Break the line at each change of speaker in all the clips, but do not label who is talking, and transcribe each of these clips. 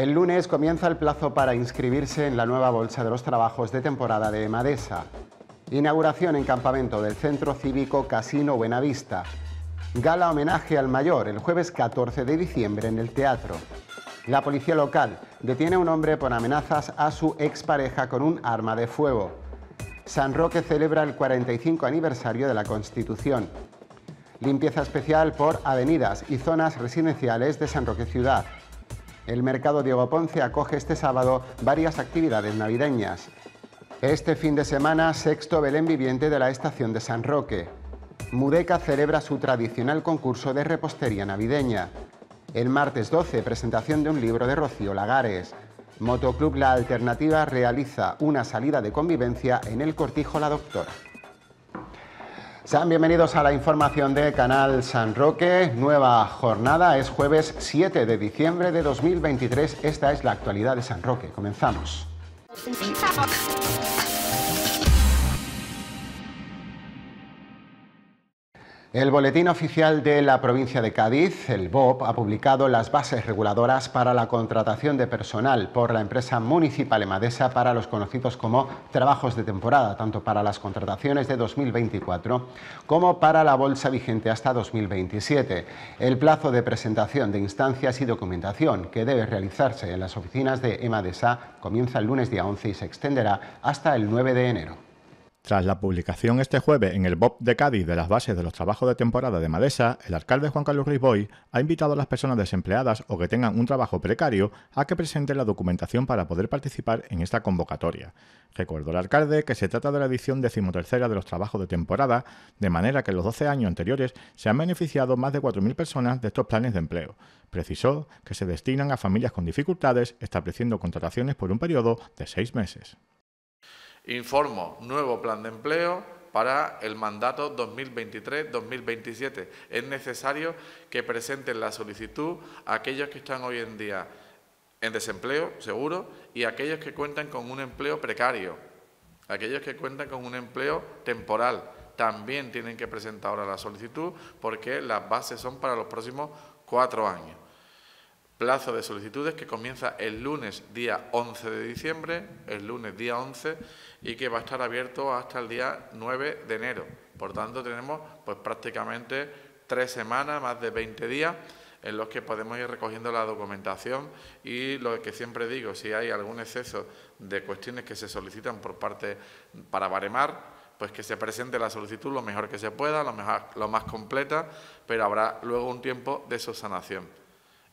El lunes comienza el plazo para inscribirse en la nueva Bolsa de los Trabajos de temporada de Emadesa. Inauguración en campamento del Centro Cívico Casino Buenavista. Gala homenaje al mayor el jueves 14 de diciembre en el teatro. La policía local detiene a un hombre por amenazas a su expareja con un arma de fuego. San Roque celebra el 45 aniversario de la Constitución. Limpieza especial por avenidas y zonas residenciales de San Roque Ciudad. El mercado Diego Ponce acoge este sábado varias actividades navideñas. Este fin de semana, sexto Belén viviente de la estación de San Roque. Mudeca celebra su tradicional concurso de repostería navideña. El martes 12, presentación de un libro de Rocío Lagares. Motoclub La Alternativa realiza una salida de convivencia en el Cortijo La Doctora. Sean bienvenidos a la información de Canal San Roque. Nueva jornada, es jueves 7 de diciembre de 2023. Esta es la actualidad de San Roque. Comenzamos. El Boletín Oficial de la Provincia de Cádiz, el BOP, ha publicado las bases reguladoras para la contratación de personal por la empresa municipal Emadesa para los conocidos como trabajos de temporada, tanto para las contrataciones de 2024 como para la bolsa vigente hasta 2027. El plazo de presentación de instancias y documentación que debe realizarse en las oficinas de Emadesa comienza el lunes día 11 y se extenderá hasta el 9 de enero.
Tras la publicación este jueves en el BOP de Cádiz de las bases de los trabajos de temporada de Madesa, el alcalde Juan Carlos Riboy ha invitado a las personas desempleadas o que tengan un trabajo precario a que presenten la documentación para poder participar en esta convocatoria. Recordó el alcalde que se trata de la edición decimotercera de los trabajos de temporada, de manera que en los 12 años anteriores se han beneficiado más de 4.000 personas de estos planes de empleo. Precisó que se destinan a familias con dificultades, estableciendo contrataciones por un periodo de seis meses.
Informo nuevo plan de empleo para el mandato 2023-2027. Es necesario que presenten la solicitud aquellos que están hoy en día en desempleo, seguro, y aquellos que cuentan con un empleo precario, aquellos que cuentan con un empleo temporal. También tienen que presentar ahora la solicitud porque las bases son para los próximos cuatro años. Plazo de solicitudes que comienza el lunes día 11 de diciembre, el lunes día 11, y que va a estar abierto hasta el día 9 de enero. Por tanto, tenemos pues prácticamente tres semanas, más de 20 días, en los que podemos ir recogiendo la documentación y lo que siempre digo, si hay algún exceso de cuestiones que se solicitan por parte para baremar, pues que se presente la solicitud lo mejor que se pueda, lo, lo más completa, pero habrá luego un tiempo de subsanación.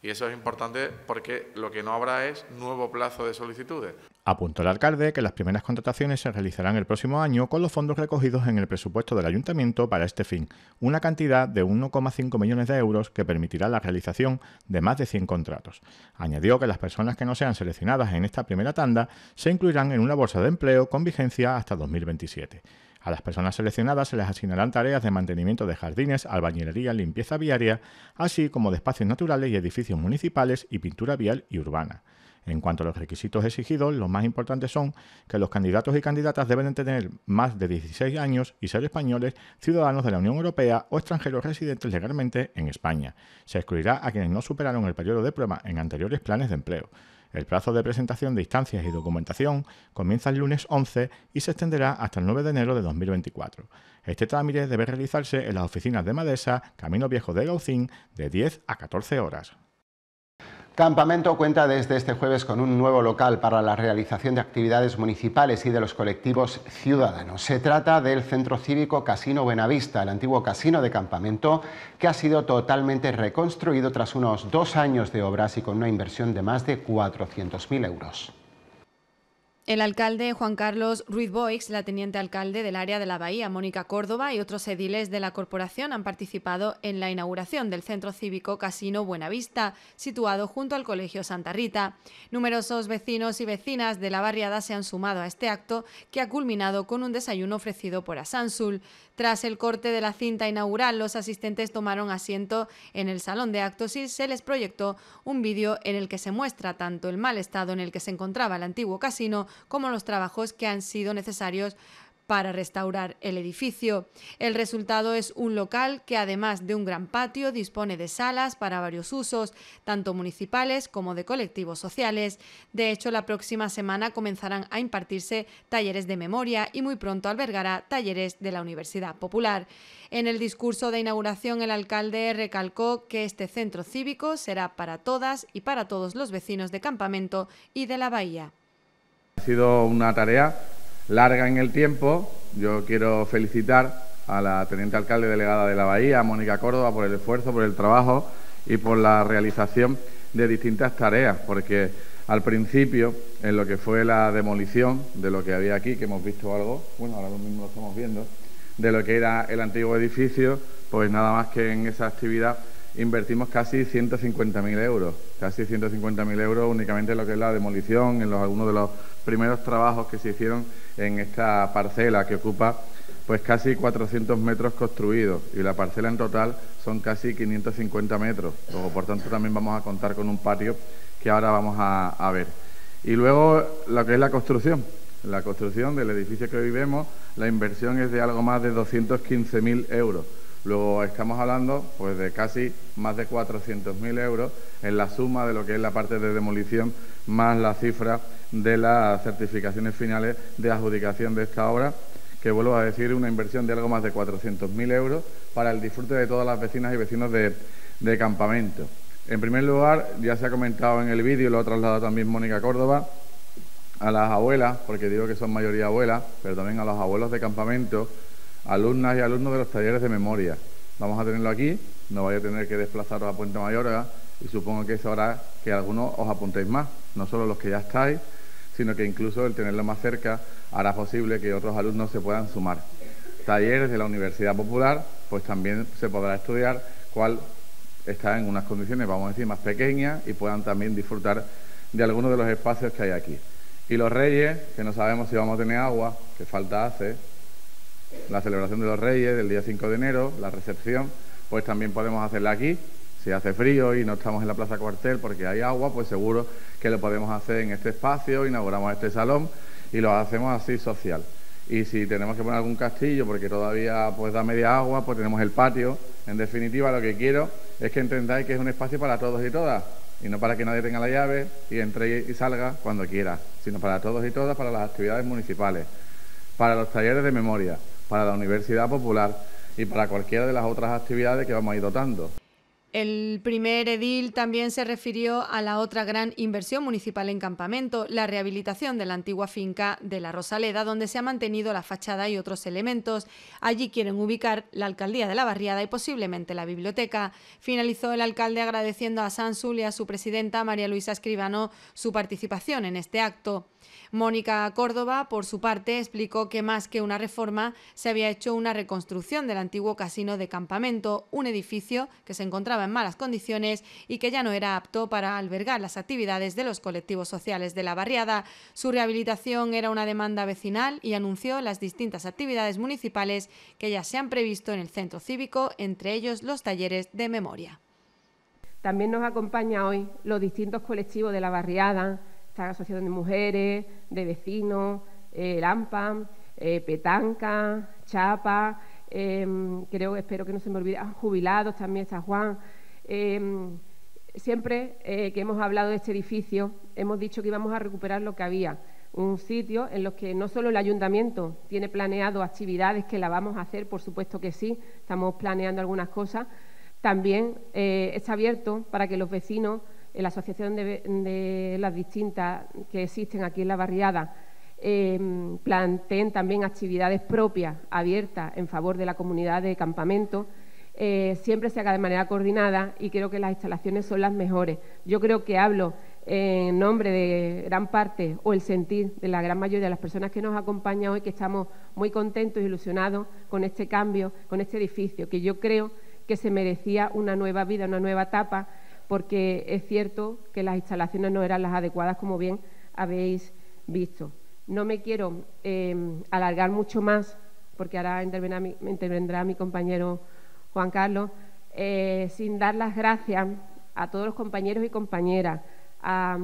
Y eso es importante porque lo que no habrá es nuevo plazo de solicitudes.
Apuntó el alcalde que las primeras contrataciones se realizarán el próximo año con los fondos recogidos en el presupuesto del ayuntamiento para este fin, una cantidad de 1,5 millones de euros que permitirá la realización de más de 100 contratos. Añadió que las personas que no sean seleccionadas en esta primera tanda se incluirán en una bolsa de empleo con vigencia hasta 2027. A las personas seleccionadas se les asignarán tareas de mantenimiento de jardines, albañilería, limpieza viaria, así como de espacios naturales y edificios municipales y pintura vial y urbana. En cuanto a los requisitos exigidos, los más importantes son que los candidatos y candidatas deben tener más de 16 años y ser españoles, ciudadanos de la Unión Europea o extranjeros residentes legalmente en España. Se excluirá a quienes no superaron el periodo de prueba en anteriores planes de empleo. El plazo de presentación de instancias y documentación comienza el lunes 11 y se extenderá hasta el 9 de enero de 2024. Este trámite debe realizarse en las oficinas de Madesa, Camino Viejo de Gaucín, de 10 a 14 horas. Campamento cuenta desde este jueves con un
nuevo local para la realización de actividades municipales y de los colectivos ciudadanos. Se trata del Centro Cívico Casino Buenavista, el antiguo casino de campamento que ha sido totalmente reconstruido tras unos dos años de obras y con una inversión de más de 400.000 euros
el alcalde Juan Carlos Ruiz Boix, la teniente alcalde del área de la Bahía, Mónica Córdoba, y otros ediles de la corporación han participado en la inauguración del centro cívico Casino Buenavista, situado junto al Colegio Santa Rita. Numerosos vecinos y vecinas de la barriada se han sumado a este acto, que ha culminado con un desayuno ofrecido por Asansul. Tras el corte de la cinta inaugural, los asistentes tomaron asiento en el salón de actos y se les proyectó un vídeo en el que se muestra tanto el mal estado en el que se encontraba el antiguo casino como los trabajos que han sido necesarios para restaurar el edificio. El resultado es un local que además de un gran patio dispone de salas para varios usos, tanto municipales como de colectivos sociales. De hecho, la próxima semana comenzarán a impartirse talleres de memoria y muy pronto albergará talleres de la Universidad Popular. En el discurso de inauguración, el alcalde recalcó que este centro cívico será para todas y para todos los vecinos de Campamento y de la Bahía.
Ha sido una tarea larga en el tiempo. Yo quiero felicitar a la teniente alcalde delegada de la Bahía, Mónica Córdoba, por el esfuerzo, por el trabajo y por la realización de distintas tareas, porque al principio, en lo que fue la demolición de lo que había aquí, que hemos visto algo, bueno, ahora lo mismo lo estamos viendo, de lo que era el antiguo edificio, pues nada más que en esa actividad invertimos casi 150.000 euros, casi 150.000 euros únicamente en lo que es la demolición, en algunos de los primeros trabajos que se hicieron en esta parcela que ocupa pues casi 400 metros construidos y la parcela en total son casi 550 metros, por tanto también vamos a contar con un patio que ahora vamos a, ver. Y luego lo que es la construcción, la construcción del edificio que hoy la inversión es de algo más de 215.000 euros Luego estamos hablando pues, de casi más de 400.000 euros en la suma de lo que es la parte de demolición más la cifra de las certificaciones finales de adjudicación de esta obra, que vuelvo a decir, una inversión de algo más de 400.000 euros para el disfrute de todas las vecinas y vecinos de, de campamento. En primer lugar, ya se ha comentado en el vídeo, lo ha trasladado también Mónica Córdoba, a las abuelas, porque digo que son mayoría abuelas, pero también a los abuelos de campamento, alumnas y alumnos de los talleres de memoria. Vamos a tenerlo aquí, no voy a tener que desplazaros a Puente Mayor y supongo que es hará que algunos os apuntéis más, no solo los que ya estáis, sino que incluso el tenerlo más cerca hará posible que otros alumnos se puedan sumar. Talleres de la Universidad Popular, pues también se podrá estudiar cuál está en unas condiciones, vamos a decir, más pequeñas y puedan también disfrutar de algunos de los espacios que hay aquí. Y los reyes, que no sabemos si vamos a tener agua, que falta hace, la celebración de los Reyes del día 5 de enero, la recepción, pues también podemos hacerla aquí. Si hace frío y no estamos en la Plaza Cuartel porque hay agua, pues seguro que lo podemos hacer en este espacio, inauguramos este salón y lo hacemos así social. Y si tenemos que poner algún castillo porque todavía pues da media agua, pues tenemos el patio. En definitiva, lo que quiero es que entendáis que es un espacio para todos y todas y no para que nadie tenga la llave y entre y salga cuando quiera, sino para todos y todas, para las actividades municipales, para los talleres de memoria, para la Universidad Popular y para cualquiera de las otras actividades que vamos a ir dotando.
El primer edil también se refirió a la otra gran inversión municipal en campamento, la rehabilitación de la antigua finca de la Rosaleda, donde se ha mantenido la fachada y otros elementos. Allí quieren ubicar la alcaldía de la barriada y posiblemente la biblioteca. Finalizó el alcalde agradeciendo a Sansul y a su presidenta María Luisa Escribano su participación en este acto. Mónica Córdoba, por su parte, explicó que más que una reforma se había hecho una reconstrucción del antiguo casino de campamento, un edificio que se encontraba malas condiciones y que ya no era apto para albergar las actividades de los colectivos sociales de la barriada. Su rehabilitación era una demanda vecinal y anunció las distintas actividades municipales que ya se han previsto en el centro cívico, entre ellos los talleres de memoria. También nos acompaña hoy los distintos colectivos de la barriada, está la
Asociación de Mujeres, de Vecinos, el eh, AMPA, eh, Petanca, Chapa, Creo em, creo, espero que no se me olvide, ah, jubilados también está Juan, Em, siempre eh, que hemos hablado de este edificio, hemos dicho que íbamos a recuperar lo que había, un sitio en los que no solo el ayuntamiento tiene planeado actividades que la vamos a hacer, por supuesto que sí, estamos planeando algunas cosas, también eh, está abierto para que los vecinos, la asociación de, las distintas que existen aquí en la barriada, em, planteen también actividades propias, abiertas, en favor de la comunidad de campamento. Eh, siempre se haga de manera coordinada y creo que las instalaciones son las mejores. Yo creo que hablo en nombre de gran parte o el sentir de la gran mayoría de las personas que nos acompañan hoy, que estamos muy contentos y ilusionados con este cambio, con este edificio, que yo creo que se merecía una nueva vida, una nueva etapa, porque es cierto que las instalaciones no eran las adecuadas, como bien habéis visto. No me quiero em, alargar mucho más, porque ahora intervendrá mi compañero Juan Carlos, eh, sin dar las gracias a todos los compañeros y compañeras, a,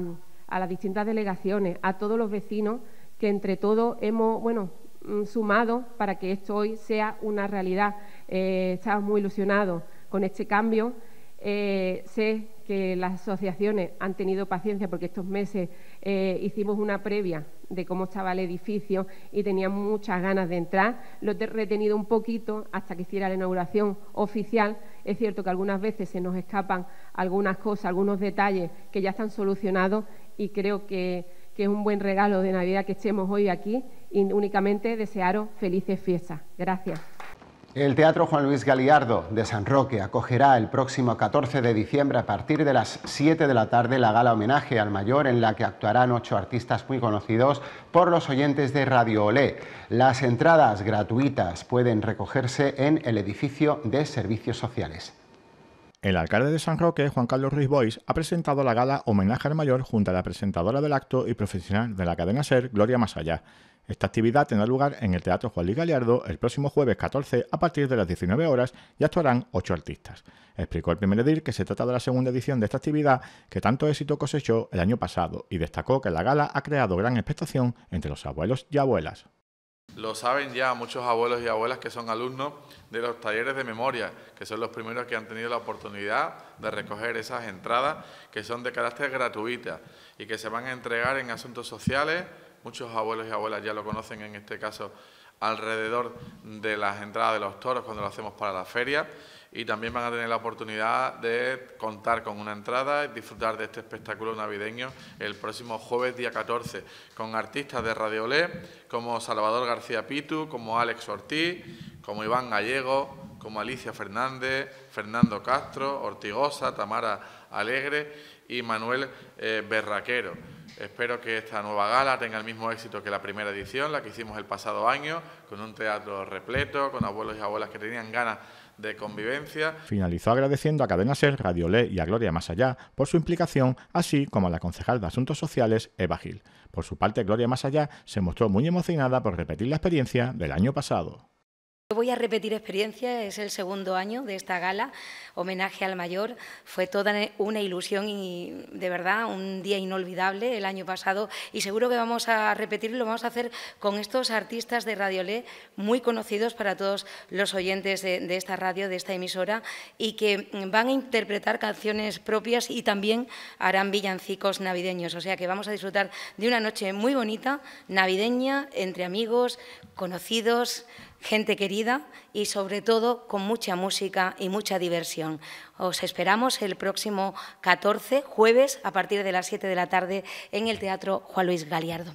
las distintas delegaciones, a todos los vecinos que entre todos hemos, bueno, mm, sumado para que esto hoy sea una realidad. Eh, estamos muy ilusionados con este cambio. Eh, sé que las asociaciones han tenido paciencia porque estos meses eh, hicimos una previa de cómo estaba el edificio y tenía muchas ganas de entrar. Lo he retenido un poquito hasta que hiciera la inauguración oficial. Es cierto que algunas veces se nos escapan algunas cosas, algunos detalles que ya están solucionados y creo que, es un buen regalo de Navidad que estemos hoy aquí y únicamente desearos felices fiestas. Gracias.
El Teatro Juan Luis Galiardo de San Roque acogerá el próximo 14 de diciembre a partir de las 7 de la tarde la gala homenaje al mayor en la que actuarán ocho artistas muy conocidos por los oyentes de Radio Olé. Las entradas gratuitas
pueden recogerse en el edificio de Servicios Sociales. El alcalde de San Roque, Juan Carlos Ruiz Bois, ha presentado la gala Homenaje al Mayor junto a la presentadora del acto y profesional de la cadena SER, Gloria Masallá. Esta actividad tendrá lugar en el Teatro Juan Luis Galeardo el próximo jueves 14 a partir de las 19 horas y actuarán ocho artistas. Explicó el primer edil que se trata de la segunda edición de esta actividad que tanto éxito cosechó el año pasado y destacó que la gala ha creado gran expectación entre los abuelos y abuelas.
Lo saben ya muchos abuelos y abuelas que son alumnos de los talleres de memoria, que son los primeros que han tenido la oportunidad de recoger esas entradas que son de carácter gratuita y que se van a entregar en asuntos sociales. Muchos abuelos y abuelas ya lo conocen en este caso alrededor de las entradas de los toros cuando lo hacemos para la feria y también van a tener la oportunidad de contar con una entrada y disfrutar de este espectáculo navideño el próximo jueves día 14 con artistas de Radio Lé... como Salvador García Pitu, como Alex Ortiz, como Iván Gallego, como Alicia Fernández, Fernando Castro, Ortigosa, Tamara Alegre y Manuel eh, Berraquero. Espero que esta nueva gala tenga el mismo éxito que la primera edición, la que hicimos el pasado año, con un teatro repleto, con abuelos y abuelas que tenían ganas de convivencia.
Finalizó agradeciendo a Cadena Ser, Radio Le y a Gloria Más Allá por su implicación, así como a la concejal de Asuntos Sociales, Eva Gil. Por su parte, Gloria Más Allá se mostró muy emocionada por repetir la experiencia del año pasado
voy a repetir experiencia, es el segundo año de esta gala, homenaje al mayor. Fue toda una ilusión y de verdad un día inolvidable el año pasado y seguro que vamos a repetirlo, lo vamos a hacer con estos artistas de radio le muy conocidos para todos los oyentes de, de esta radio, de esta emisora y que van a interpretar canciones propias y también harán villancicos navideños. O sea que vamos a disfrutar de una noche muy bonita, navideña, entre amigos, conocidos, gente querida y sobre todo con mucha música y mucha diversión. Os esperamos el próximo 14, jueves, a partir de las 7 de la tarde, en el Teatro Juan Luis Galiardo.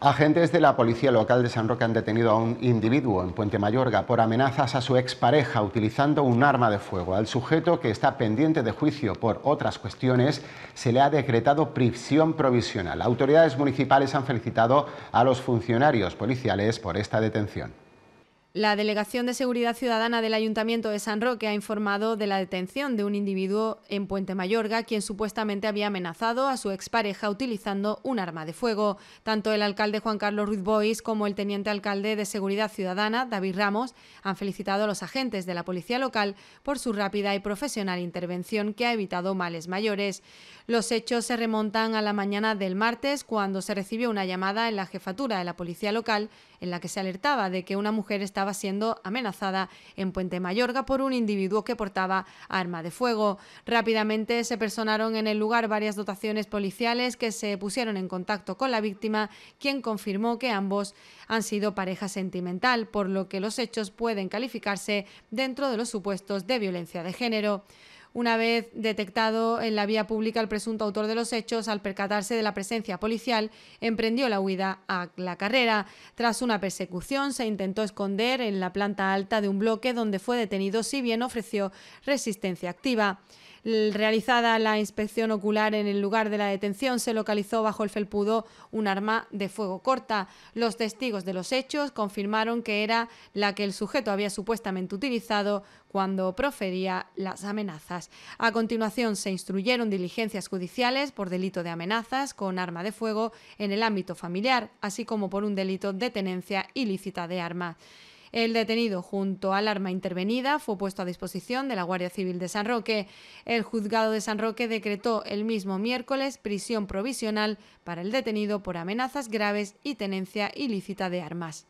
Agentes de la policía local de San Roque han detenido a un individuo en Puente Mayorga por amenazas a su expareja utilizando un arma de fuego. Al sujeto, que está pendiente de juicio por otras cuestiones, se le ha decretado prisión provisional. Autoridades municipales han felicitado a los funcionarios policiales por esta detención.
La Delegación de Seguridad Ciudadana del Ayuntamiento de San Roque ha informado de la detención de un individuo en Puente Mayorga, quien supuestamente había amenazado a su expareja utilizando un arma de fuego. Tanto el alcalde Juan Carlos Ruiz Bois como el teniente alcalde de Seguridad Ciudadana, David Ramos, han felicitado a los agentes de la policía local por su rápida y profesional intervención que ha evitado males mayores. Los hechos se remontan a la mañana del martes cuando se recibió una llamada en la jefatura de la policía local en la que se alertaba de que una mujer estaba siendo amenazada en Puente Mayorga por un individuo que portaba arma de fuego. Rápidamente se personaron en el lugar varias dotaciones policiales que se pusieron en contacto con la víctima, quien confirmó que ambos han sido pareja sentimental, por lo que los hechos pueden calificarse dentro de los supuestos de violencia de género. Una vez detectado en la vía pública el presunto autor de los hechos, al percatarse de la presencia policial, emprendió la huida a la carrera. Tras una persecución, se intentó esconder en la planta alta de un bloque donde fue detenido si bien ofreció resistencia activa. Realizada la inspección ocular en el lugar de la detención, se localizó bajo el felpudo un arma de fuego corta. Los testigos de los hechos confirmaron que era la que el sujeto había supuestamente utilizado cuando profería las amenazas. A continuación, se instruyeron diligencias judiciales por delito de amenazas con arma de fuego en el ámbito familiar, así como por un delito de tenencia ilícita de arma. El detenido junto al arma intervenida fue puesto a disposición de la Guardia Civil de San Roque. El juzgado de San Roque decretó el mismo miércoles prisión provisional para el detenido por amenazas graves y tenencia ilícita de armas.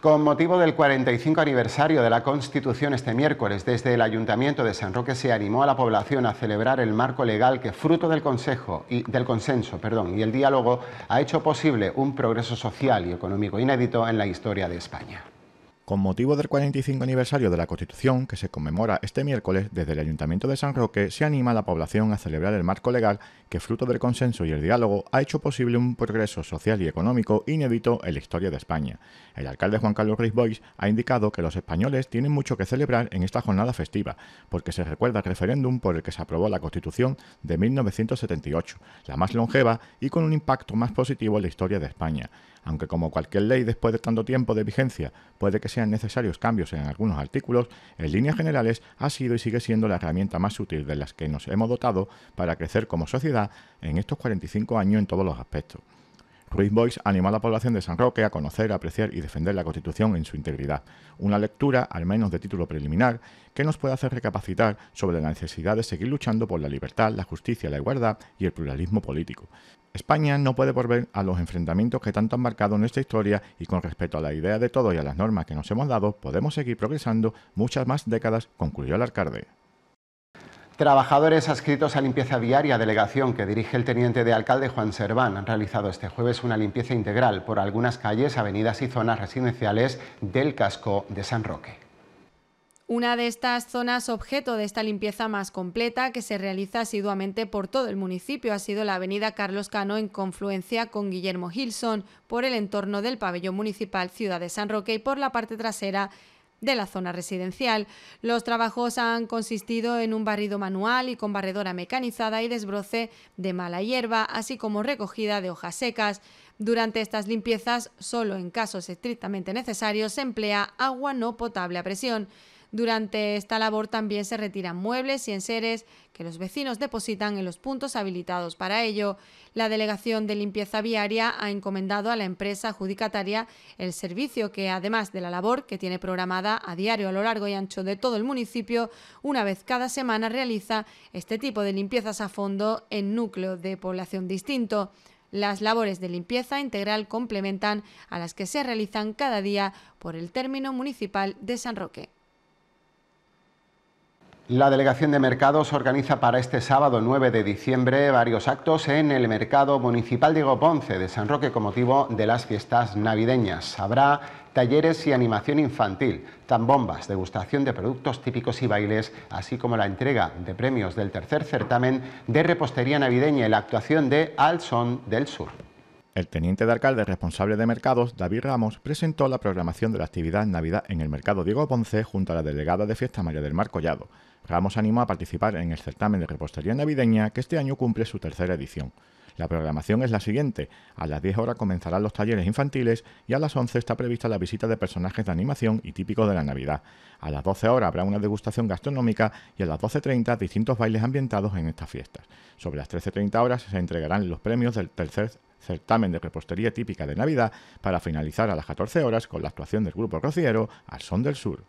Con motivo del 45 aniversario de la Constitución este miércoles, desde el Ayuntamiento de San Roque se animó a la población a celebrar el marco legal que, fruto del, consejo y, del consenso y el diálogo, ha hecho posible un progreso social y económico inédito en la historia de España.
Con motivo del 45 aniversario de la Constitución, que se conmemora este miércoles, desde el Ayuntamiento de San Roque se anima a la población a celebrar el marco legal que, fruto del consenso y el diálogo, ha hecho posible un progreso social y económico inédito en la historia de España. El alcalde Juan Carlos Ruiz ha indicado que los españoles tienen mucho que celebrar en esta jornada festiva, porque se recuerda el referéndum por el que se aprobó la Constitución de 1978, la más longeva y con un impacto más positivo en la historia de España. Aunque como cualquier ley después de tanto tiempo de vigencia puede que sean necesarios cambios en algunos artículos, en líneas generales ha sido y sigue siendo la herramienta más útil de las que nos hemos dotado para crecer como sociedad en estos 45 años en todos los aspectos. Ruiz Boyce animó a la población de San Roque a conocer, apreciar y defender la Constitución en su integridad. Una lectura, al menos de título preliminar, que nos puede hacer recapacitar sobre la necesidad de seguir luchando por la libertad, la justicia, la igualdad y el pluralismo político. España no puede volver a los enfrentamientos que tanto han marcado nuestra historia y con respecto a la idea de todo y a las normas que nos hemos dado, podemos seguir progresando muchas más décadas, concluyó el alcalde.
Trabajadores adscritos a limpieza viaria, delegación que dirige el teniente de alcalde Juan Serván, han realizado este jueves una limpieza integral por algunas calles, avenidas y zonas residenciales del casco de San Roque.
Una de estas zonas objeto de esta limpieza más completa que se realiza asiduamente por todo el municipio ha sido la avenida Carlos Cano en confluencia con Guillermo Gilson por el entorno del pabellón municipal Ciudad de San Roque y por la parte trasera de la zona residencial. Los trabajos han consistido en un barrido manual y con barredora mecanizada y desbroce de mala hierba, así como recogida de hojas secas. Durante estas limpiezas, solo en casos estrictamente necesarios, se emplea agua no potable a presión. Durante esta labor también se retiran muebles y enseres que los vecinos depositan en los puntos habilitados para ello. La Delegación de Limpieza Viaria ha encomendado a la empresa adjudicataria el servicio que, además de la labor que tiene programada a diario a lo largo y ancho de todo el municipio, una vez cada semana realiza este tipo de limpiezas a fondo en núcleo de población distinto. Las labores de limpieza integral complementan a las que se realizan cada día por el término municipal de San Roque.
La Delegación de Mercados organiza para este sábado 9 de diciembre varios actos en el Mercado Municipal Diego Ponce de San Roque con motivo de las fiestas navideñas. Habrá talleres y animación infantil, tambombas, degustación de productos típicos y bailes, así como la entrega de premios del tercer certamen de repostería navideña y la actuación de
Alson del Sur. El teniente de alcalde responsable de mercados, David Ramos, presentó la programación de la actividad Navidad en el mercado Diego Ponce junto a la delegada de fiesta María del Mar Collado. Ramos animó a participar en el certamen de repostería navideña que este año cumple su tercera edición. La programación es la siguiente. A las 10 horas comenzarán los talleres infantiles y a las 11 está prevista la visita de personajes de animación y típicos de la Navidad. A las 12 horas habrá una degustación gastronómica y a las 12.30 distintos bailes ambientados en estas fiestas. Sobre las 13.30 horas se entregarán los premios del tercer certamen de repostería típica de Navidad para finalizar a las 14 horas con la actuación del grupo Rociero al Son del Sur.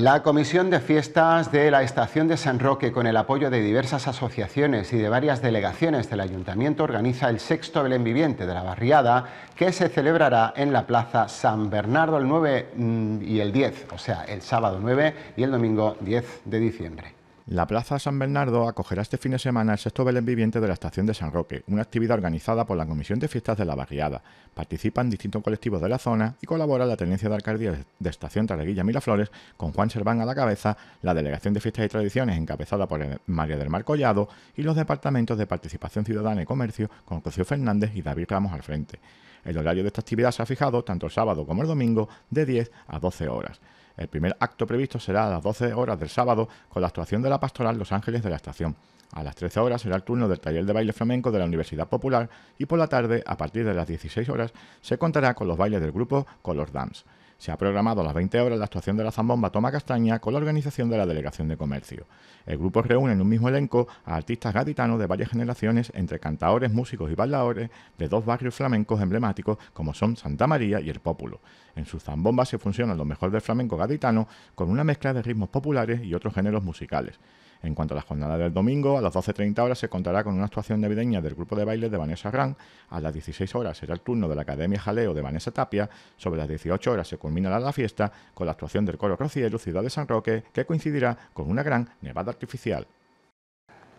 La Comisión de Fiestas
de la Estación de San Roque, con el apoyo de diversas asociaciones y de varias delegaciones del Ayuntamiento, organiza el sexto Belén Viviente de la Barriada, que se celebrará en la Plaza San
Bernardo el 9 mm, y el 10, o sea, el sábado 9 y el domingo 10 de diciembre. La Plaza San Bernardo acogerá este fin de semana el sexto Belén viviente de la Estación de San Roque, una actividad organizada por la Comisión de Fiestas de la Barriada. Participan distintos colectivos de la zona y colabora la Tenencia de Alcaldía de Estación Tarreguilla Miraflores, con Juan Serván a la cabeza, la Delegación de Fiestas y Tradiciones encabezada por María del Mar Collado y los departamentos de Participación Ciudadana y Comercio con Rocío Fernández y David Ramos al frente. El horario de esta actividad se ha fijado tanto el sábado como el domingo de 10 a 12 horas. El primer acto previsto será a las 12 horas del sábado con la actuación de la pastoral Los Ángeles de la Estación. A las 13 horas será el turno del taller de baile flamenco de la Universidad Popular y por la tarde, a partir de las 16 horas, se contará con los bailes del grupo Color Dance. Se ha programado a las 20 horas la actuación de la Zambomba Toma Castaña con la organización de la Delegación de Comercio. El grupo reúne en un mismo elenco a artistas gaditanos de varias generaciones, entre cantaores, músicos y bailadores de dos barrios flamencos emblemáticos como son Santa María y El Pópulo. En su Zambomba se funciona lo mejor del flamenco gaditano con una mezcla de ritmos populares y otros géneros musicales. En cuanto a la jornada del domingo, a las 12.30 horas se contará con una actuación navideña del grupo de baile de Vanessa Gran. A las 16 horas será el turno de la Academia Jaleo de Vanessa Tapia. Sobre las 18 horas se culminará la fiesta con la actuación del coro Rociero Ciudad de San Roque, que coincidirá con una gran nevada artificial.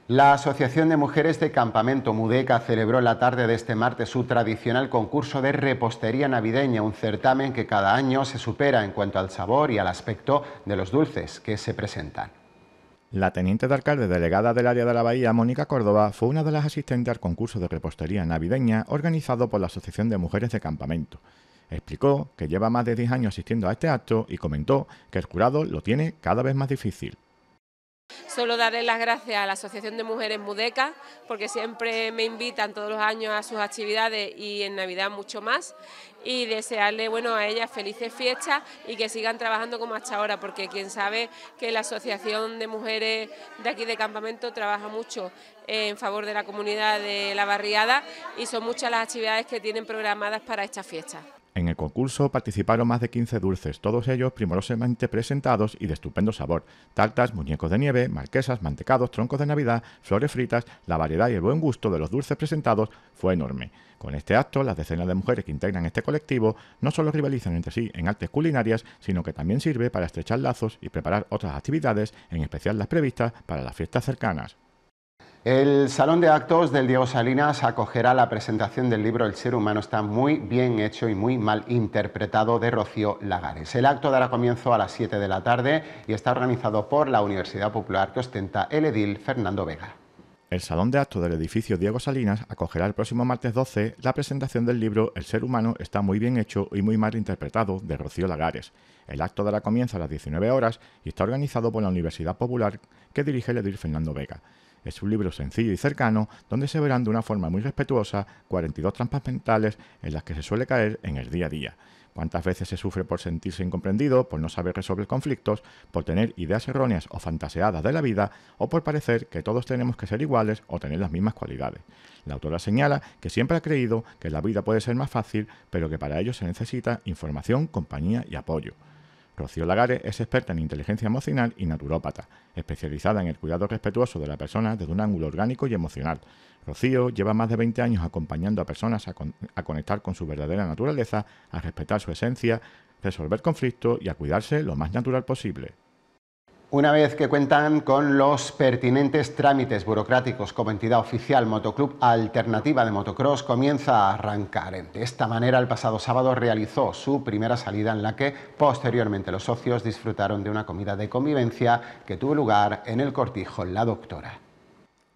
La Asociación de Mujeres de Campamento Mudeca
celebró la tarde de este martes su tradicional concurso de repostería navideña, un certamen que cada año se supera en cuanto al sabor y al aspecto de los dulces que se presentan.
La teniente de alcalde delegada del área de la Bahía, Mónica Córdoba, fue una de las asistentes al concurso de repostería navideña organizado por la Asociación de Mujeres de Campamento. Explicó que lleva más de 10 años asistiendo a este acto y comentó que el curado lo tiene cada vez más difícil.
Solo daré las gracias a la Asociación de Mujeres MUDECA... porque siempre me invitan todos los años a sus actividades y en Navidad mucho más y desearle bueno a ellas felices fiestas y que sigan trabajando como hasta ahora porque quien sabe que la Asociación de Mujeres de aquí de Campamento trabaja mucho en favor de la comunidad de la barriada y son muchas las actividades que tienen programadas para estas fiestas.
En el concurso participaron más de 15 dulces, todos ellos primorosamente presentados y de estupendo sabor. Tartas, muñecos de nieve, marquesas, mantecados, troncos de Navidad, flores fritas, la variedad y el buen gusto de los dulces presentados fue enorme. Con este acto, las decenas de mujeres que integran este colectivo no solo rivalizan entre sí en artes culinarias, sino que también sirve para estrechar lazos y preparar otras actividades, en especial las previstas para las fiestas cercanas.
El Salón de Actos del Diego Salinas acogerá la presentación del libro El ser humano está muy bien hecho y muy mal interpretado de Rocío Lagares. El acto dará comienzo a las 7 de la tarde y está organizado por la Universidad Popular que ostenta el edil Fernando Vega.
El Salón de Actos del edificio Diego Salinas acogerá el próximo martes 12 la presentación del libro El ser humano está muy bien hecho y muy mal interpretado de Rocío Lagares. El acto dará comienzo a las 19 horas y está organizado por la Universidad Popular que dirige el edil Fernando Vega. Es un libro sencillo y cercano donde se verán de una forma muy respetuosa 42 trampas mentales en las que se suele caer en el día a día. Cuántas veces se sufre por sentirse incomprendido, por no saber resolver conflictos, por tener ideas erróneas o fantaseadas de la vida, o por parecer que todos tenemos que ser iguales o tener las mismas cualidades. La autora señala que siempre ha creído que la vida puede ser más fácil, pero que para ello se necesita información, compañía y apoyo. Rocío Lagares es experta en inteligencia emocional y naturópata, especializada en el cuidado respetuoso de la persona desde un ángulo orgánico y emocional. Rocío lleva más de 20 años acompañando a personas a, a conectar con su verdadera naturaleza, a respetar su esencia, resolver conflictos y a cuidarse lo más natural posible.
Una vez que cuentan con los pertinentes trámites burocráticos como entidad oficial, Motoclub Alternativa de Motocross comienza a arrancar. De esta manera, el pasado sábado realizó su primera salida en la que posteriormente los socios disfrutaron de una comida de convivencia que tuvo lugar en el cortijo La Doctora.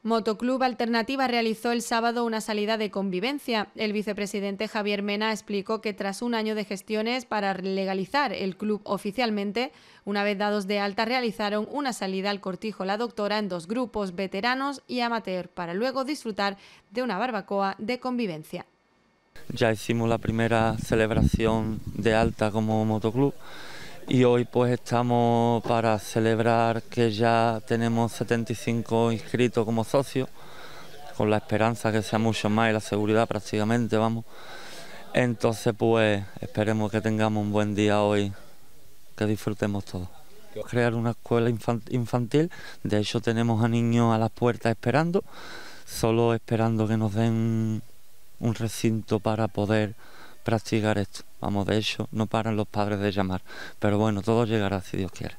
Motoclub Alternativa realizó el sábado una salida de convivencia. El vicepresidente Javier Mena explicó que tras un año de gestiones para legalizar el club oficialmente, una vez dados de alta realizaron una salida al Cortijo La Doctora en dos grupos, veteranos y amateur, para luego disfrutar de una barbacoa de convivencia. Ya hicimos la primera celebración de alta como motoclub y hoy pues estamos para celebrar que ya tenemos 75 inscritos como socios, con la esperanza que sea mucho más y la seguridad prácticamente, vamos. Entonces pues esperemos que tengamos un buen día hoy, que disfrutemos todos. Crear una escuela infantil, de hecho tenemos a niños a las puertas esperando, solo esperando que nos den un recinto para poder practicar esto. Vamos, de hecho, no paran los padres de llamar. Pero bueno, todo llegará si Dios quiere.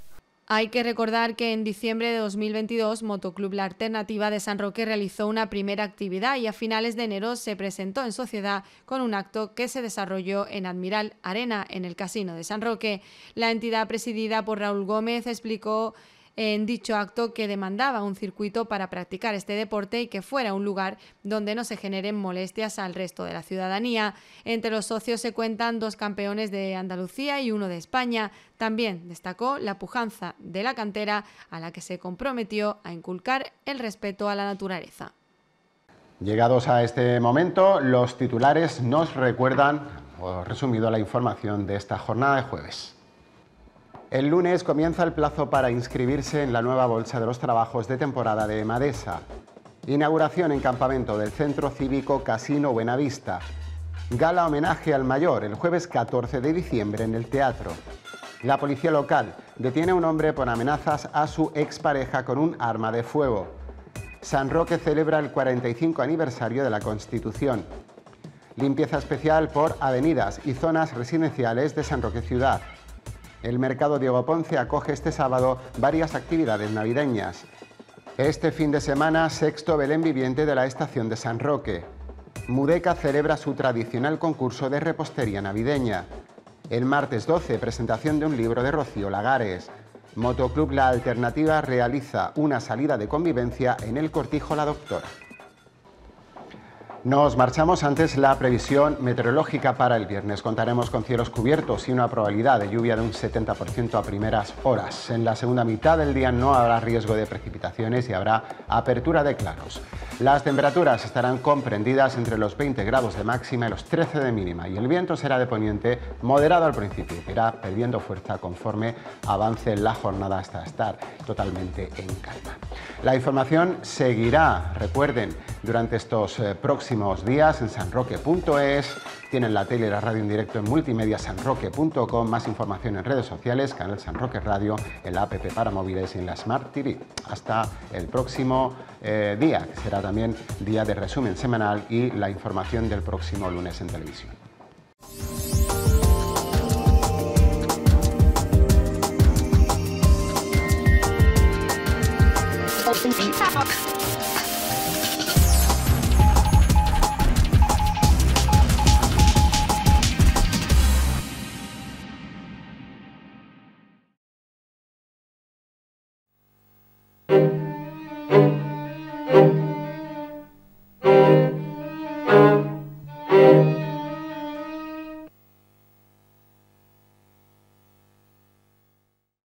Hay que recordar que en diciembre de 2022 Motoclub La Alternativa de San Roque realizó una primera actividad y a finales de enero se presentó en sociedad con un acto que se desarrolló en Admiral Arena, en el Casino de San Roque. La entidad presidida por Raúl Gómez explicó en dicho acto que demandaba un circuito para practicar este deporte y que fuera un lugar donde no se generen molestias al resto de la ciudadanía. Entre los socios se cuentan dos campeones de Andalucía y uno de España. También destacó la pujanza de la cantera a la que se comprometió a inculcar el respeto a la naturaleza.
Llegados a este momento, los titulares nos recuerdan, o resumido, la información de esta jornada de jueves. El lunes comienza el plazo para inscribirse en la nueva Bolsa de los Trabajos de temporada de Emadesa. Inauguración en campamento del Centro Cívico Casino Buenavista. Gala homenaje al mayor el jueves 14 de diciembre en el teatro. La policía local detiene a un hombre por amenazas a su expareja con un arma de fuego. San Roque celebra el 45 aniversario de la Constitución. Limpieza especial por avenidas y zonas residenciales de San Roque Ciudad el Mercado Diego Ponce acoge este sábado varias actividades navideñas. Este fin de semana, sexto Belén viviente de la estación de San Roque. Mudeca celebra su tradicional concurso de repostería navideña. El martes 12, presentación de un libro de Rocío Lagares. Motoclub La Alternativa realiza una salida de convivencia en el Cortijo La Doctora. Nos marchamos antes la previsión meteorológica para el viernes. Contaremos con cielos cubiertos y una probabilidad de lluvia de un 70% a primeras horas. En la segunda mitad del día no habrá riesgo de precipitaciones y habrá apertura de claros. Las temperaturas estarán comprendidas entre los 20 grados de máxima y los 13 de mínima y el viento será de poniente moderado al principio, irá perdiendo fuerza conforme avance la jornada hasta estar totalmente en calma. La información seguirá, recuerden, durante estos eh, próximos días en sanroque.es. Tienen la tele y la radio en directo en multimedia sanroque.com, más información en redes sociales, canal Sanroque Radio, el app para móviles y en la Smart TV. Hasta el próximo eh, día, que será también día de resumen semanal y la información del próximo lunes en televisión.